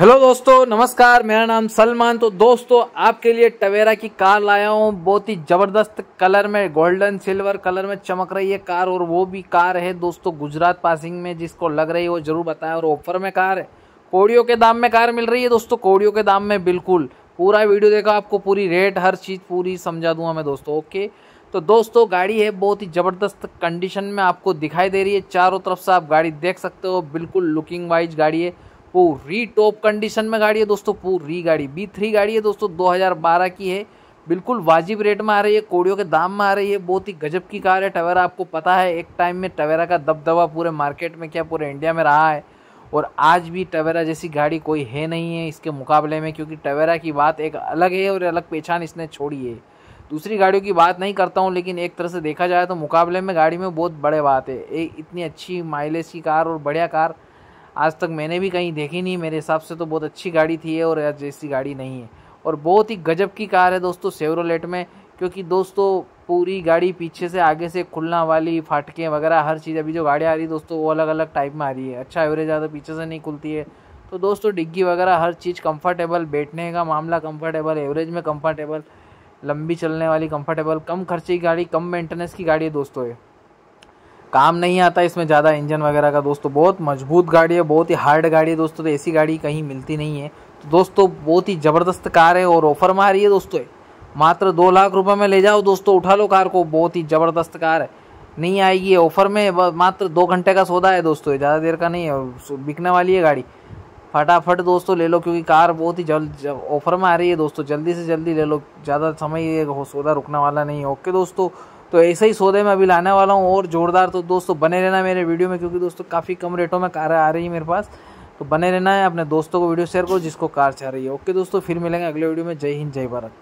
hello दोस्तों नमस्कार मेरा नाम सलमान तो दोस्तों आपके लिए टवेरा की कार लाया हूँ बहुत ही ज़बरदस्त कलर में गोल्डन सिल्वर कलर में चमक रही है कार और वो भी कार है दोस्तों गुजरात पासिंग में जिसको लग रही है वो ज़रूर बताएं और ऑफर में कार है कोड़ियों के दाम में कार मिल रही है दोस्तों कोड़ियों के दाम में बिल्कुल पूरा वीडियो देखा आपको पूरी रेट हर चीज़ पूरी समझा दूंगा मैं दोस्तों ओके तो दोस्तों गाड़ी है बहुत ही ज़बरदस्त कंडीशन में आपको दिखाई दे रही है चारों तरफ से आप गाड़ी देख सकते हो बिल्कुल लुकिंग वाइज गाड़ी है पूरी टॉप कंडीशन में गाड़ी है दोस्तों पूरी गाड़ी बी थ्री गाड़ी है दोस्तों 2012 की है बिल्कुल वाजिब रेट में आ रही है कोड़ियों के दाम में आ रही है बहुत ही गजब की कार है टवेरा आपको पता है एक टाइम में टवेरा का दबदबा पूरे मार्केट में क्या पूरे इंडिया में रहा है और आज भी टवेरा जैसी गाड़ी कोई है नहीं है इसके मुकाबले में क्योंकि टवेरा की बात एक अलग है और अलग पहचान इसने छोड़ी है दूसरी गाड़ियों की बात नहीं करता हूँ लेकिन एक तरह से देखा जाए तो मुकाबले में गाड़ी में बहुत बड़े बात है ए, इतनी अच्छी माइलेज की कार और बढ़िया कार आज तक मैंने भी कहीं देखी नहीं मेरे हिसाब से तो बहुत अच्छी गाड़ी थी और आज जैसी गाड़ी नहीं है और बहुत ही गजब की कार है दोस्तों सेवरोलेट में क्योंकि दोस्तों पूरी गाड़ी पीछे से आगे से खुलना वाली फाटकें वगैरह हर चीज़ अभी जो गाड़ी आ रही है दोस्तों वो अलग अलग टाइप में आ रही है अच्छा एवरेज आता पीछे से नहीं खुलती है तो दोस्तों डिग्गी वगैरह हर चीज़ कंफर्टेबल बैठने का मामला कंफर्टेबल एवरेज में कंफर्टेबल लंबी चलने वाली कंफर्टेबल कम खर्चे की गाड़ी कम मेंटेनेंस की गाड़ी है दोस्तों ये काम नहीं आता इसमें ज़्यादा इंजन वगैरह का दोस्तों बहुत मजबूत गाड़ी है बहुत ही हार्ड गाड़ी है दोस्तों तो ऐसी गाड़ी कहीं मिलती नहीं है तो दोस्तों बहुत ही ज़बरदस्त कार है और ऑफर में आ रही है दोस्तों मात्र दो लाख रुपये में ले जाओ दोस्तों उठा लो कार को बहुत ही ज़बरदस्त कार है नहीं आएगी ऑफर में मात्र दो घंटे का सौदा है दोस्तों ज़्यादा देर का नहीं है बिकने वाली है गाड़ी फटाफट दोस्तों ले लो क्योंकि कार बहुत ही जल्द ऑफर में आ रही है दोस्तों जल्दी से जल्दी ले लो ज़्यादा समय ये सौदा रुकने वाला नहीं है ओके दोस्तों तो ऐसे ही सौदे में अभी लाने वाला हूँ और ज़ोरदार तो दोस्तों बने रहना मेरे वीडियो में क्योंकि दोस्तों काफ़ी कम रेटों में कार आ रही है मेरे पास तो बने रहना है अपने दोस्तों को वीडियो शेयर करो जिसको कार चाह रही है ओके दोस्तों फिर मिलेंगे अगले वीडियो में जय हिंद जय भारत